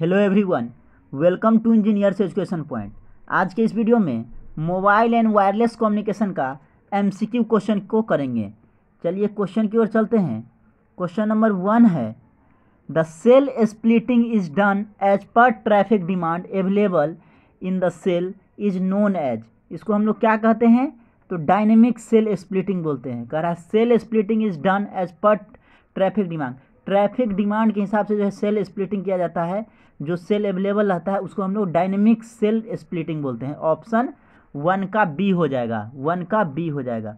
hello everyone welcome to engineers education point आज के इस वीडियो में मोबाइल एंड वायरलेस कम्युनिकेशन का एमसीक्यू क्वेश्चन को करेंगे चलिए क्वेश्चन की ओर चलते हैं क्वेश्चन नंबर वन है the cell splitting is done as per traffic demand available in the cell is known as इसको हम लोग क्या कहते हैं तो डायनेमिक सेल स्प्लिटिंग बोलते हैं कह रहा है cell splitting is done as per traffic demand traffic demand के हिसाब से जो है सेल स्प्लिटिंग किया जाता है जो सेल अवेलेबल रहता है उसको हम लोग डायनेमिक सेल स्प्लिटिंग बोलते हैं ऑप्शन वन का बी हो जाएगा वन का बी हो जाएगा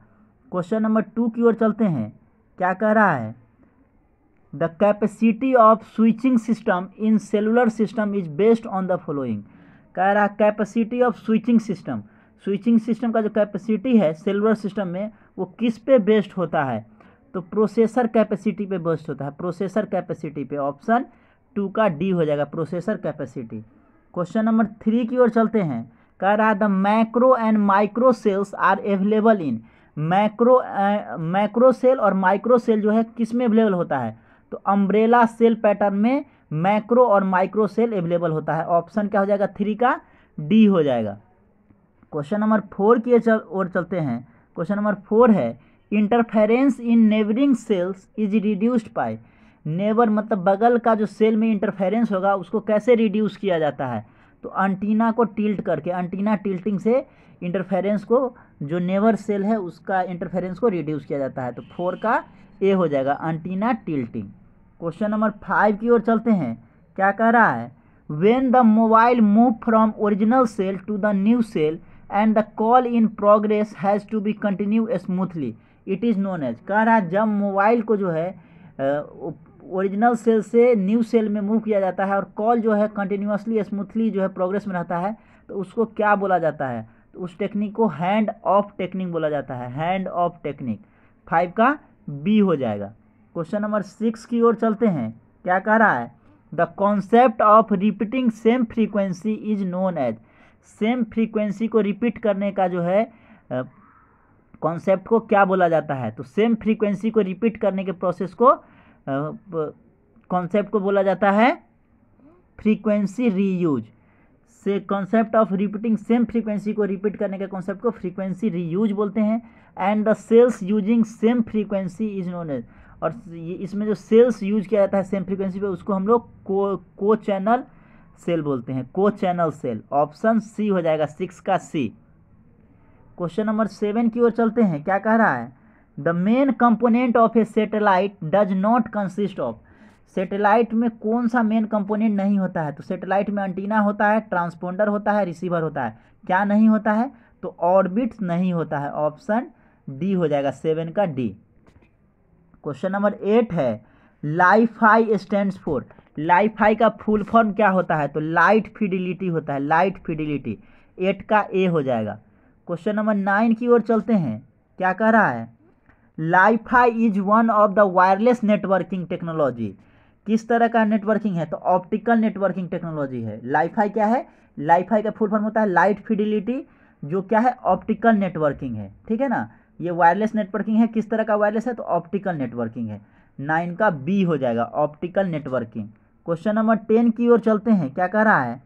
क्वेश्चन नंबर टू की ओर चलते हैं क्या कह रहा है the capacity of switching system in cellular system is based on the following कह रहा है capacity of switching system switching system का जो कैपेसिटी है सेलुलर सिस्टम में वो किस पे बेस्ड होता है तो प्रोसेसर कैपेसिटी पे बस्ट होता है प्रोसेसर कैपेसिटी पे ऑप्शन टू का डी हो जाएगा processor capacity question number three की ओर चलते हैं कह रहा है the macro and micro cells are available in macro macro cell और माइक्रो सेल जो है किस में अवेलेबल होता है तो अम्ब्रेला सेल पैटर्न में मैक्रो और माइक्रो सेल अवेलेबल होता है ऑप्शन क्या हो जाएगा थ्री का डी हो जाएगा क्वेश्चन नंबर फोर की ओर चलते हैं क्वेश्चन नंबर फोर है interference in neighbouring cells is reduced by neighbour मतलब बगल का जो सेल में इंटरफेरेंस होगा उसको कैसे रिड्यूस किया जाता है तो अंटीना को टिल्ट करके अंटीना टिल्टिंग से इंटरफेरेंस को जो नेबर सेल है उसका इंटरफेरेंस को रिड्यूस किया जाता है तो फोर का ए हो जाएगा antenna tilting question number five की ओर चलते हैं क्या कह रहा है when the mobile move from original cell to the new cell and the call in progress has to be continue smoothly it is known as कह रहा है जब मोबाइल को जो है ओरिजिनल सेल से न्यू सेल में मूव किया जाता है और कॉल जो है कंटिन्यूसली स्मूथली जो है प्रोग्रेस में रहता है तो उसको क्या बोला जाता है तो उस टेक्निक को हैंड ऑफ टेक्निक बोला जाता है हैंड ऑफ टेक्निक फाइव का बी हो जाएगा क्वेश्चन नंबर सिक्स की ओर चलते हैं क्या कह रहा है the concept of repeating same frequency is known as same frequency को रिपीट करने का जो है कॉन्सेप्ट को क्या बोला जाता है तो सेम फ्रीक्वेंसी को रिपीट करने के प्रोसेस को कॉन्सेप्ट को बोला जाता है फ्रीक्वेंसी रीयूज से concept of repeating same frequency को रिपीट करने के कॉन्सेप्ट को फ्रीक्वेंसी रीयूज बोलते हैं and the cells using same frequency is known as और इसमें जो सेल्स यूज किया जाता है सेम फ्रीक्वेंसी पे उसको हम लोग को को चैनल सेल बोलते हैं को चैनल सेल ऑप्शन सी हो जाएगा सिक्स का सी क्वेश्चन नंबर सेवन की ओर चलते हैं क्या कह रहा है the main component of a satellite does not consist of satellite में कौन सा मेन कंपोनेंट नहीं होता है तो सेटेलाइट में एंटीना होता है ट्रांसपोंडर होता है रिसीवर होता है क्या नहीं होता है तो ऑर्बिट नहीं होता है ऑप्शन डी हो जाएगा सेवन का डी क्वेश्चन नंबर एट है लाइफाई स्टैंड लाइफ लाइफाई का फुल फॉर्म क्या होता है तो लाइट फिडिलिटी होता है लाइट फिडिलिटी एट का ए हो जाएगा क्वेश्चन नंबर नाइन की ओर चलते हैं क्या कह रहा है LiFi is one of the wireless networking technology किस तरह का नेटवर्किंग है तो ऑप्टिकल नेटवर्किंग टेक्नोलॉजी है लाईफाई क्या है लाईफाई का फुल फॉर्म होता है लाइट फिडिलिटी जो क्या है ऑप्टिकल नेटवर्किंग है ठीक है ना ये वायरलेस नेटवर्किंग है किस तरह का वायरलेस है तो ऑप्टिकल नेटवर्किंग है नाइन का बी हो जाएगा optical networking question number ten की ओर चलते हैं क्या कह रहा है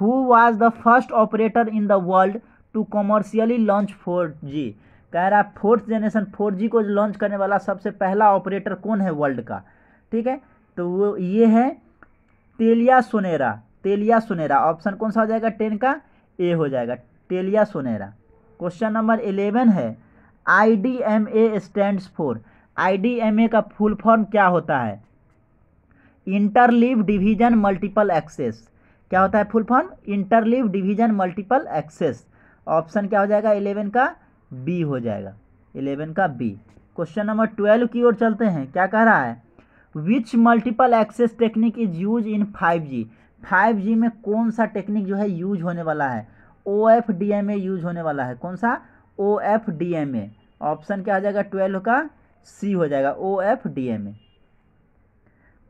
who was the first operator in the world to commercially launch four G कह रहा है फोर्थ जनरेशन फोर जी को लॉन्च करने वाला सबसे पहला ऑपरेटर कौन है वर्ल्ड का ठीक है तो वो ये है तेलिया सोनेरा तेलिया सोनेरा ऑप्शन कौन सा हो जाएगा टेन का ए हो जाएगा Telia Sonera question number eleven है I D M A stand for I D M A का फुल फॉर्म क्या होता है इंटरलीव डिवीजन मल्टीपल एक्सेस क्या होता है full form interleave division multiple access option क्या हो जाएगा इलेवन का बी हो जाएगा इलेवन का बी क्वेश्चन नंबर ट्वेल्व की ओर चलते हैं क्या कह रहा है which multiple access technique is use in five G five G में कौन सा टेक्निक जो है यूज होने वाला है O F D M A use होने वाला है कौन सा O F D M A option क्या हो जाएगा ट्वेल्व का सी हो जाएगा O F D M A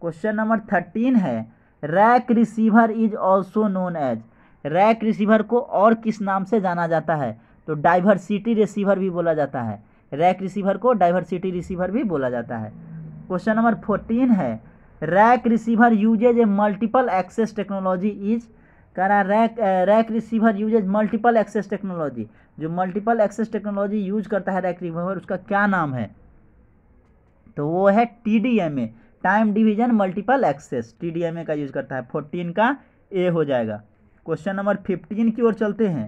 question number thirteen है rake receiver is also known as rake receiver को और किस नाम से जाना जाता है तो डाइवर्सिटी रिसीवर भी बोला जाता है रैक रिसीवर को डाइवर्सिटी रिसीवर भी बोला जाता है क्वेश्चन नंबर फोर्टीन है rake receiver uses a multiple access technology is कह रहा rake rake receiver uses multiple access technology जो मल्टीपल एक्सेस टेक्नोलॉजी यूज करता है रैक रिसीवर उसका क्या नाम है तो वो है T D M A time division multiple access T D M A का यूज करता है फोर्टीन का ए हो जाएगा क्वेश्चन नंबर फिफ्टीन की ओर चलते हैं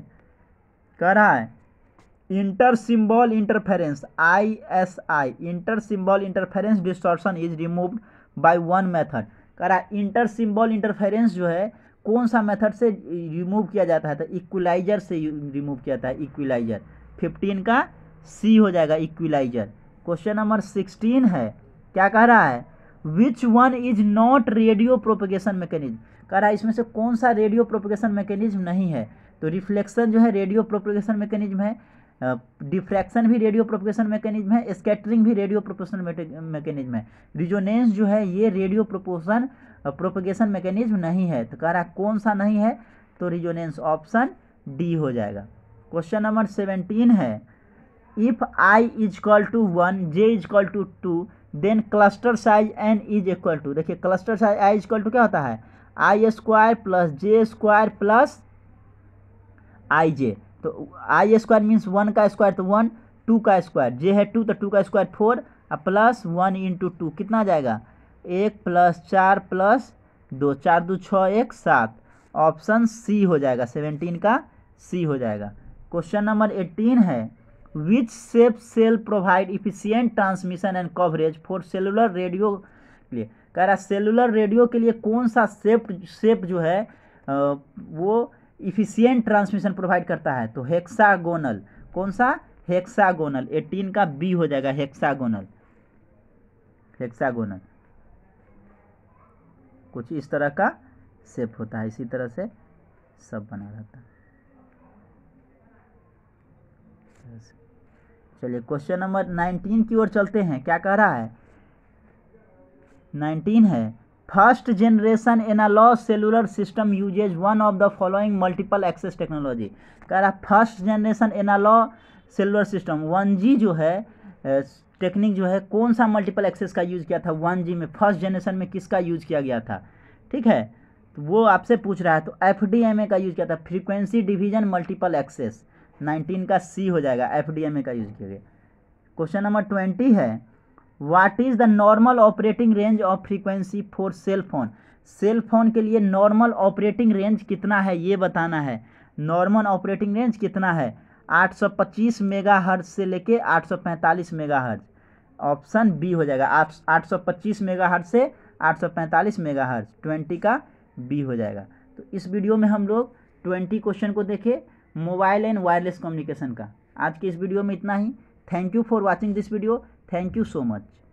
कह रहा है inter symbol interference I S I inter symbol interference distortion is removed by one method कह रहा है इंटर सिंबल इंटरफेरेंस जो है कौन सा मेथड से रिमूव किया जाता है तो इक्वलाइजर से रिमूव किया जाता है इक्वलाइजर फिफ्टीन का सी हो जाएगा इक्वलाइजर क्वेश्चन नंबर सिक्सटीन है क्या कह रहा है which one is not radio propagation mechanism कह रहा है इसमें से कौन सा रेडियो प्रोपोगेशन मैकेनिज्म नहीं है तो रिफ्लेक्शन जो है रेडियो प्रोपोगेशन मैकेनिज्म है डिफ्रैक्शन भी रेडियो प्रोपोगेशन मैकेनिज्म है स्कैटरिंग भी रेडियो प्रोपोगेशन मैकेनिज्म है रिजोनेंस जो है ये रेडियो प्रोपोशन प्रोपोगेशन मैकेनिज्म नहीं है तो कह रहा कौन सा नहीं है तो रिजोनेंस ऑप्शन डी हो जाएगा क्वेश्चन नंबर सेवेंटीन है if I is equal to one J is equal to two then cluster size N is equal to देखिए cluster size I is equal to क्या होता है I square plus J square plus I J तो I square means one का square तो one two का square J है two तो टू का स्क्वायर फोर और प्लस वन इंटू टू कितना जाएगा एक प्लस चार प्लस दो चार दो छः एक सात ऑप्शन सी हो जाएगा सेवेंटीन का सी हो जाएगा क्वेश्चन नंबर एट्टीन है which shape cell provide efficient transmission and coverage for cellular radio के लिए कह रहा है सेलुलर रेडियो के लिए कौन सा सेप सेप जो है वो इफिशियंट ट्रांसमिशन प्रोवाइड करता है तो हेक्सागोनल कौन सा हेक्सागोनल एटीन का बी हो जाएगा हेक्सागोनल हेक्सागोनल कुछ इस तरह का सेप होता है इसी तरह से सब बना रहता है चलिए क्वेश्चन नंबर नाइनटीन की ओर चलते हैं क्या कह रहा है नाइनटीन है first generation analog cellular system uses one of the following multiple access technology कह रहा है first generation analog cellular system one G जो है टेक्निक जो है कौन सा मल्टीपल एक्सेस का यूज़ किया था वन जी में फर्स्ट जनरेशन में किसका यूज़ किया गया था ठीक है तो वो आपसे पूछ रहा है तो एफ डी एम ए का यूज़ किया था frequency division multiple access nineteen का सी हो जाएगा एफ डी एम ए का यूज़ किया गया क्वेश्चन नंबर ट्वेंटी है what is the normal operating range of frequency for cell phone cell phone के लिए नॉर्मल ऑपरेटिंग रेंज कितना है ये बताना है नॉर्मल ऑपरेटिंग रेंज कितना है 825 मेगाहर्ट्ज से लेके 845 मेगाहर्ट्ज ऑप्शन बी हो जाएगा आठ 825 मेगाहर्ट्ज से 845 मेगाहर्ट्ज 20 का बी हो जाएगा तो इस वीडियो में हम लोग 20 क्वेश्चन को देखें मोबाइल एंड वायरलेस कम्युनिकेशन का आज के इस वीडियो में इतना ही thank you for watching this video thank you so much